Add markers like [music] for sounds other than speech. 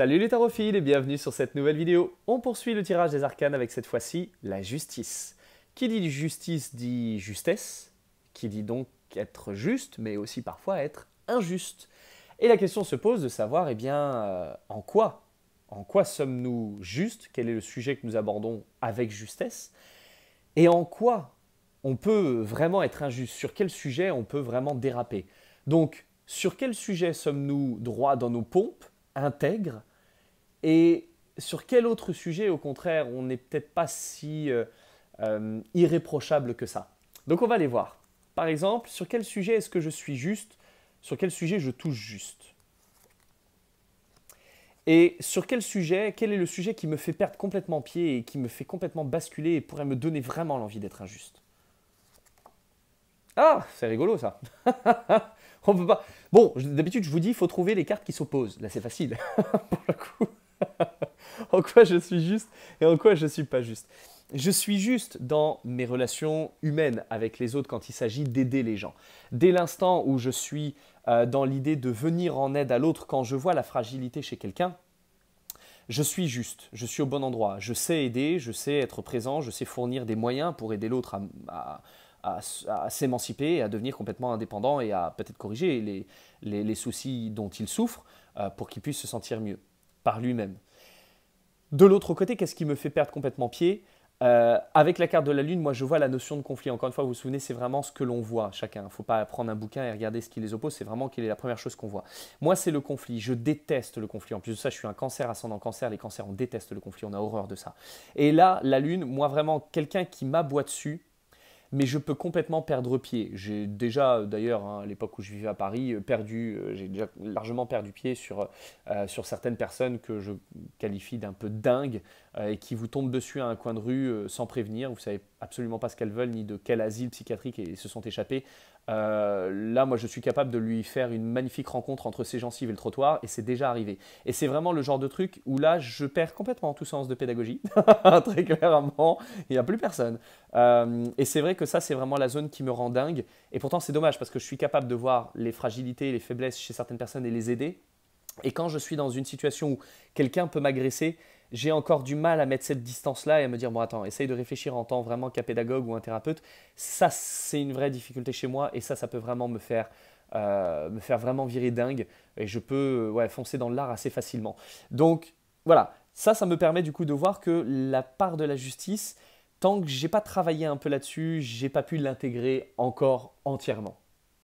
Salut les tarophiles et bienvenue sur cette nouvelle vidéo. On poursuit le tirage des arcanes avec cette fois-ci la justice. Qui dit justice dit justesse, qui dit donc être juste, mais aussi parfois être injuste. Et la question se pose de savoir, eh bien, euh, en quoi En quoi sommes-nous justes Quel est le sujet que nous abordons avec justesse Et en quoi on peut vraiment être injuste Sur quel sujet on peut vraiment déraper Donc, sur quel sujet sommes-nous droits dans nos pompes, intègres et sur quel autre sujet, au contraire, on n'est peut-être pas si euh, euh, irréprochable que ça Donc on va les voir. Par exemple, sur quel sujet est-ce que je suis juste Sur quel sujet je touche juste Et sur quel sujet, quel est le sujet qui me fait perdre complètement pied et qui me fait complètement basculer et pourrait me donner vraiment l'envie d'être injuste Ah, c'est rigolo ça [laughs] On peut pas. Bon, d'habitude, je vous dis, il faut trouver les cartes qui s'opposent. Là, c'est facile, [laughs] pour le coup. [laughs] en quoi je suis juste et en quoi je ne suis pas juste. Je suis juste dans mes relations humaines avec les autres quand il s'agit d'aider les gens. Dès l'instant où je suis euh, dans l'idée de venir en aide à l'autre, quand je vois la fragilité chez quelqu'un, je suis juste, je suis au bon endroit, je sais aider, je sais être présent, je sais fournir des moyens pour aider l'autre à, à s'émanciper, à devenir complètement indépendant et à peut-être corriger les, soucis dont il souffre euh, pour qu'il puisse se sentir mieux par lui-même. De l'autre côté, qu'est-ce qui me fait perdre complètement pied euh, avec la carte de la Lune, moi je vois la notion de conflit. Encore une fois, vous vous souvenez, c'est vraiment ce que l'on voit chacun. Il ne faut pas prendre un bouquin et regarder ce qui les oppose, c'est vraiment quelle est la première chose qu'on voit. Moi, c'est le conflit. Je déteste le conflit. En plus de ça, je suis un cancer ascendant cancer. Les cancers, on déteste le conflit, on a horreur de ça. Et là, la Lune, moi vraiment, quelqu'un qui m'aboie dessus, mais je peux complètement perdre pied. J'ai déjà, d'ailleurs, hein, à l'époque où je vivais à Paris, euh, perdu, euh, j'ai déjà largement perdu pied sur, euh, sur certaines personnes que je qualifie d'un peu dingues et qui vous tombent dessus à un coin de rue sans prévenir. Vous savez absolument pas ce qu'elles veulent ni de quel asile psychiatrique elles se sont échappées. Euh, là, moi, je suis capable de lui faire une magnifique rencontre entre ses gencives et le trottoir, et c'est déjà arrivé. Et c'est vraiment le genre de truc où là, je perds complètement tout sens de pédagogie, [laughs] très clairement. Il n'y a plus personne. Euh, et c'est vrai que ça, c'est vraiment la zone qui me rend dingue. Et pourtant, c'est dommage parce que je suis capable de voir les fragilités, les faiblesses chez certaines personnes et les aider. Et quand je suis dans une situation où quelqu'un peut m'agresser, j'ai encore du mal à mettre cette distance-là et à me dire, bon, attends, essaye de réfléchir en tant vraiment qu'un pédagogue ou un thérapeute. Ça, c'est une vraie difficulté chez moi et ça, ça peut vraiment me faire, euh, me faire vraiment virer dingue et je peux euh, foncer dans l'art assez facilement. Donc, voilà. Ça, ça me permet du coup de voir que la part de la justice, tant que j'ai pas travaillé un peu là-dessus, j'ai pas pu l'intégrer encore entièrement.